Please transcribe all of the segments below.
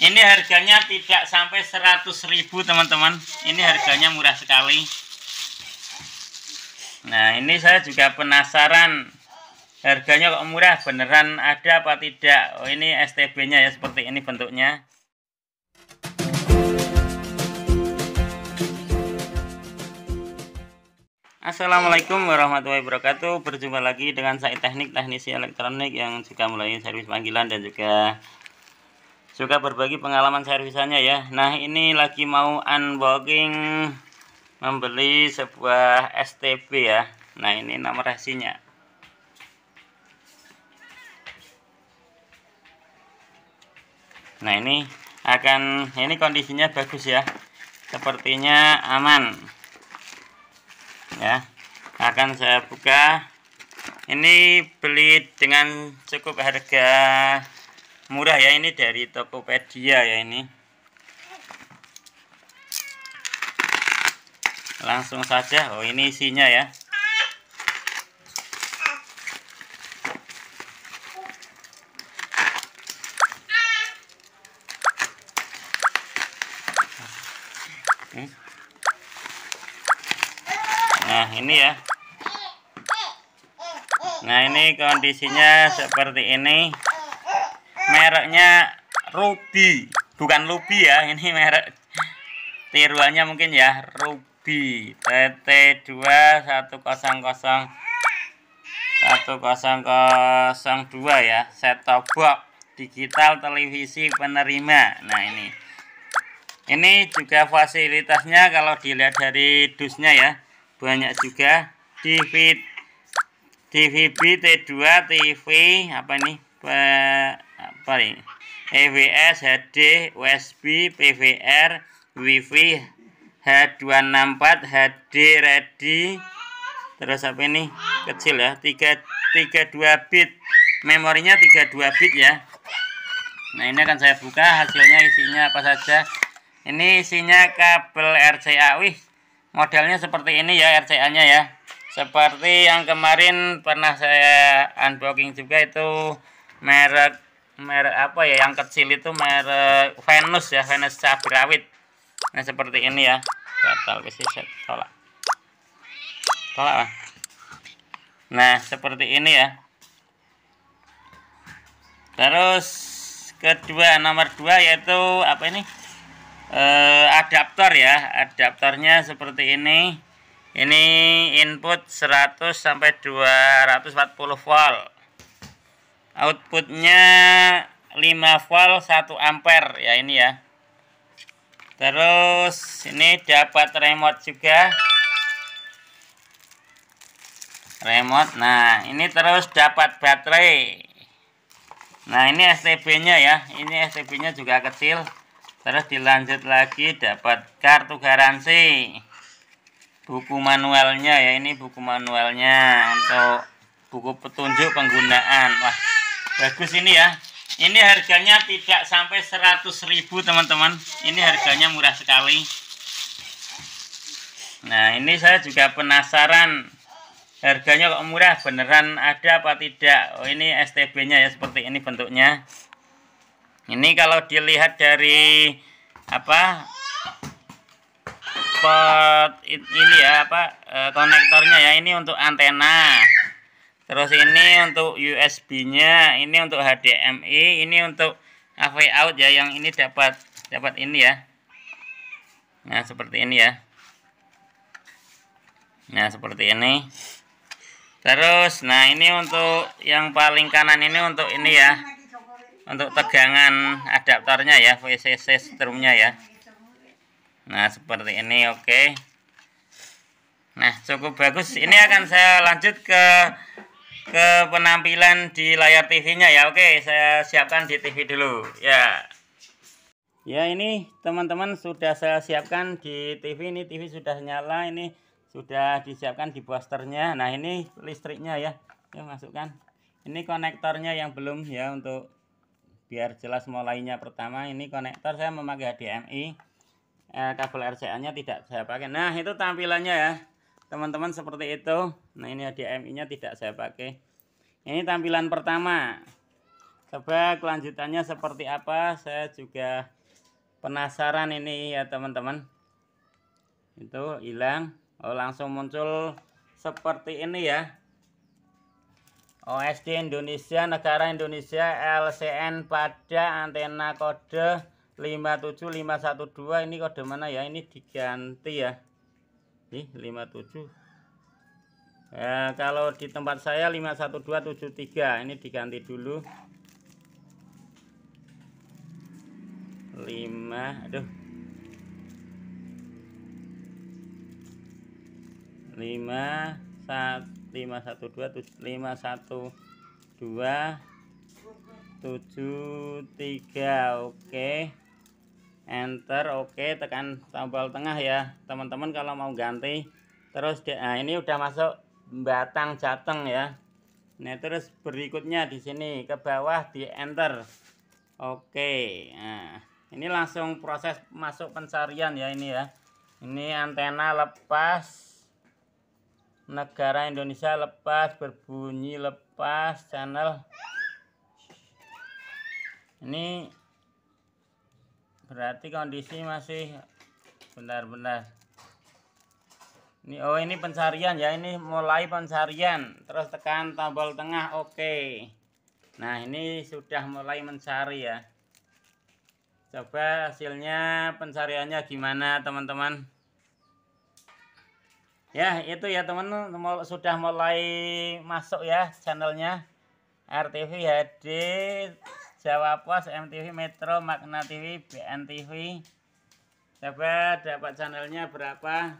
Ini harganya tidak sampai ribu teman-teman. Ini harganya murah sekali. Nah, ini saya juga penasaran harganya kok murah beneran ada apa tidak. Oh, ini STB-nya ya seperti ini bentuknya. Assalamualaikum warahmatullahi wabarakatuh Berjumpa lagi dengan saya teknik teknisi elektronik Yang juga mulai servis panggilan dan juga suka berbagi pengalaman servisannya ya nah ini lagi mau unboxing membeli sebuah STB ya nah ini nomor resinya nah ini akan ini kondisinya bagus ya sepertinya aman ya akan saya buka ini beli dengan cukup harga murah ya ini dari Tokopedia ya ini langsung saja oh ini isinya ya nah ini ya nah ini kondisinya seperti ini mereknya Ruby bukan Ruby ya ini merek tiruannya mungkin ya Ruby TT2100100 1002 ya set top box digital televisi penerima nah ini ini juga fasilitasnya kalau dilihat dari dusnya ya banyak juga DVD DVB T2 TV apa ini paling EWS, HD, USB, PVR, WiFi, H264, HD, Ready, terus apa ini kecil ya 3 32 bit memorinya 32 bit ya nah ini akan saya buka hasilnya isinya apa saja ini isinya kabel RCA wih modelnya seperti ini ya RCA nya ya seperti yang kemarin pernah saya unboxing juga itu merek merek apa ya yang kecil itu merek Venus ya Venus cabai rawit nah seperti ini ya gatal bisa tolak tolak lah. nah seperti ini ya terus kedua nomor dua yaitu apa ini e, adaptor ya adaptornya seperti ini ini input 100 sampai 240 volt outputnya 5 volt 1 ampere ya ini ya terus ini dapat remote juga remote nah ini terus dapat baterai nah ini STB nya ya ini STB nya juga kecil terus dilanjut lagi dapat kartu garansi buku manualnya ya ini buku manualnya untuk buku petunjuk penggunaan wah bagus ini ya ini harganya tidak sampai ribu teman-teman ini harganya murah sekali nah ini saya juga penasaran harganya kok murah beneran ada apa tidak oh ini STB nya ya seperti ini bentuknya ini kalau dilihat dari apa pot ini ya apa e, konektornya ya ini untuk antena Terus ini untuk USB-nya, ini untuk HDMI, ini untuk AV out ya. Yang ini dapat dapat ini ya. Nah, seperti ini ya. Nah, seperti ini. Terus, nah ini untuk yang paling kanan ini untuk ini ya. Untuk tegangan adaptornya ya, VCC strumnya ya. Nah, seperti ini, oke. Okay. Nah, cukup bagus. Ini akan saya lanjut ke ke penampilan di layar TV-nya ya. Oke, saya siapkan di TV dulu. Ya. Ya, ini teman-teman sudah saya siapkan di TV. Ini TV sudah nyala, ini sudah disiapkan di posternya. Nah, ini listriknya ya. Ya, masukkan. Ini konektornya yang belum ya untuk biar jelas mulainya pertama. Ini konektor saya memakai HDMI. Eh, kabel RCA-nya tidak saya pakai. Nah, itu tampilannya ya teman-teman seperti itu nah ini HDMI nya tidak saya pakai ini tampilan pertama coba kelanjutannya seperti apa saya juga penasaran ini ya teman-teman itu hilang oh, langsung muncul seperti ini ya OSD Indonesia negara Indonesia LCN pada antena kode 57512 ini kode mana ya ini diganti ya nih 57 ya, kalau di tempat saya 51273 ini diganti dulu 5 aduh 5 1 512 512 7 3 oke okay enter oke tekan tombol tengah ya teman-teman kalau mau ganti terus nah ini udah masuk batang jateng ya nah terus berikutnya di sini ke bawah di enter oke nah ini langsung proses masuk pencarian ya ini ya ini antena lepas negara Indonesia lepas berbunyi lepas channel ini berarti kondisi masih benar-benar ini oh ini pencarian ya ini mulai pencarian terus tekan tombol tengah oke okay. nah ini sudah mulai mencari ya coba hasilnya pencariannya gimana teman-teman ya itu ya teman sudah mulai masuk ya channelnya RTV HD Jawa Pos, MTV Metro, Magna TV, BNTV. Coba dapat channelnya berapa?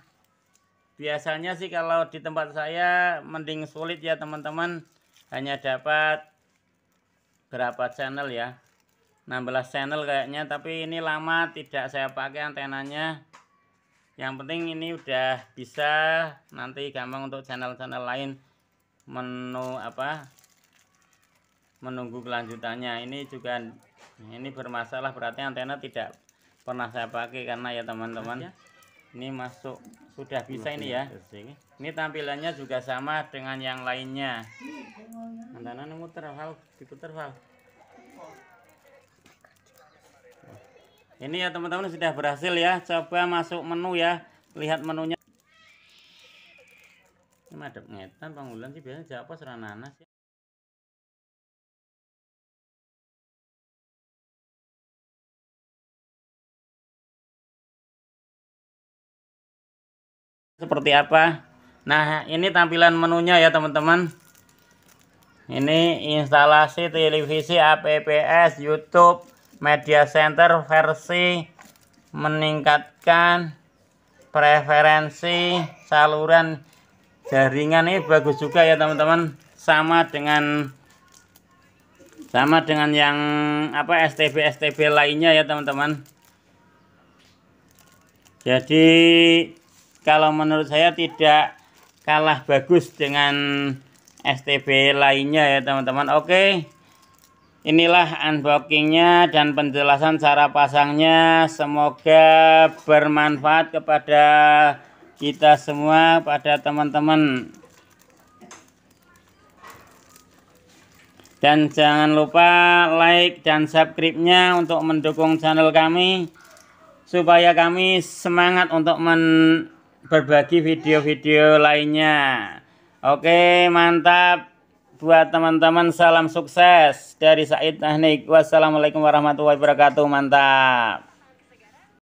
Biasanya sih kalau di tempat saya mending sulit ya teman-teman. Hanya dapat berapa channel ya? 16 channel kayaknya, tapi ini lama tidak saya pakai antenanya. Yang penting ini udah bisa nanti gampang untuk channel-channel lain menu apa menunggu kelanjutannya ini juga ini bermasalah berarti antena tidak pernah saya pakai karena ya teman-teman iya. ini masuk sudah bisa ini ya ini tampilannya juga sama dengan yang lainnya antena muter hal diputer hal ini ya teman-teman sudah berhasil ya coba masuk menu ya lihat menunya ini madep ngetan panggulan sih biasanya jawab serananas ya seperti apa nah ini tampilan menunya ya teman-teman ini instalasi televisi APPS YouTube Media Center versi meningkatkan preferensi saluran jaringan ini bagus juga ya teman-teman sama dengan sama dengan yang apa STB STB lainnya ya teman-teman jadi kalau menurut saya tidak kalah bagus dengan STB lainnya ya teman-teman oke inilah unboxingnya dan penjelasan cara pasangnya semoga bermanfaat kepada kita semua pada teman-teman dan jangan lupa like dan subscribe-nya untuk mendukung channel kami supaya kami semangat untuk men berbagi video-video lainnya. Oke, mantap buat teman-teman salam sukses dari Said Tahnik. Wassalamualaikum warahmatullahi wabarakatuh. Mantap.